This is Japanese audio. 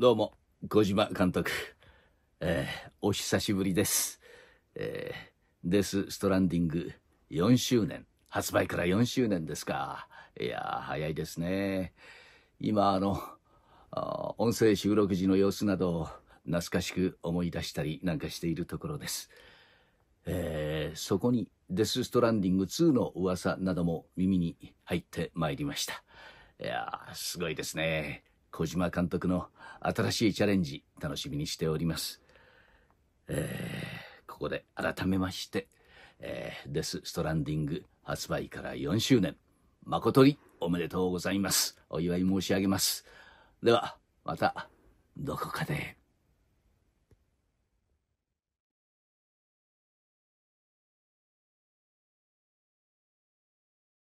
どうも、小島監督。えー、お久しぶりです。えー、デス・ストランディング4周年。発売から4周年ですか。いやー、早いですね。今、あの、あ音声収録時の様子などを懐かしく思い出したりなんかしているところです。えー、そこにデス・ストランディング2の噂なども耳に入ってまいりました。いやー、すごいですね。小島監督の新しいチャレンジ楽しみにしております。えー、ここで改めまして、えー、デス・ストランディング発売から4周年、誠におめでとうございます。お祝い申し上げます。では、また、どこかで。